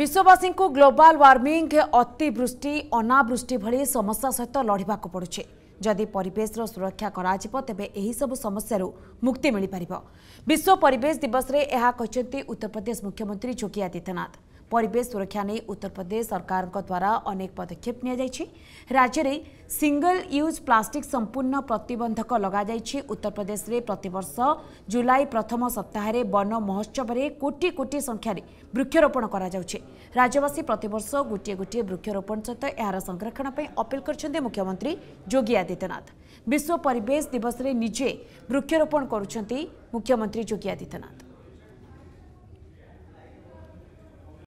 ବିଶ୍ୱବାସୀଙ୍କୁ global warming ଅତିବୃଷ୍ଟି ଅନାବୃଷ୍ଟି ଭଳି ସମସ୍ୟା ସହିତ ଲଢ଼ିବାକୁ ପଡ଼ୁଛି ଯଦି ପରିବେଶର ସୁରକ୍ଷା କରାଯିବ ତେବେ ଏହିସବୁ ସମସ୍ୟାରୁ ମୁକ୍ତି ମିଳିପାରିବ ବିଶ୍ୱ ପରିବେଶ ଦିବସରେ ଏହା କହିଛନ୍ତି ଉତ୍ତରପ୍ରଦେଶ ମୁଖ୍ୟମନ୍ତ୍ରୀ ଯୋଗୀ ଆଦିତ୍ୟନାଥ ପରିବେଶ ସୁରକ୍ଷା ନେଇ ଉତ୍ତରପ୍ରଦେଶ ସରକାରଙ୍କ ଦ୍ୱାରା ଅନେକ ପଦକ୍ଷେପ ନିଆଯାଇଛି ରାଜ୍ୟରେ ସିଙ୍ଗଲ ୟୁଜ୍ ପ୍ଲାଷ୍ଟିକ୍ ସମ୍ପୂର୍ଣ୍ଣ ପ୍ରତିବନ୍ଧକ ଲଗାଯାଇଛି ଉତ୍ତରପ୍ରଦେଶରେ ପ୍ରତିବର୍ଷ ଜୁଲାଇ ପ୍ରଥମ ସପ୍ତାହରେ ବନ ମହୋତ୍ସବରେ କୋଟି କୋଟି ସଂଖ୍ୟାରେ ବୃକ୍ଷରୋପଣ କରାଯାଉଛି ରାଜ୍ୟବାସୀ ପ୍ରତିବର୍ଷ ଗୋଟିଏ ଗୋଟିଏ ବୃକ୍ଷରୋପଣ ସହିତ ଏହାର ସଂରକ୍ଷଣ ପାଇଁ ଅପିଲ କରିଛନ୍ତି ମୁଖ୍ୟମନ୍ତ୍ରୀ ଯୋଗୀ ଆଦିତ୍ୟନାଥ ବିଶ୍ୱ ପରିବେଶ ଦିବସରେ ନିଜେ ବୃକ୍ଷରୋପଣ କରୁଛନ୍ତି ମୁଖ୍ୟମନ୍ତ୍ରୀ ଯୋଗୀ ଆଦିତ୍ୟନାଥ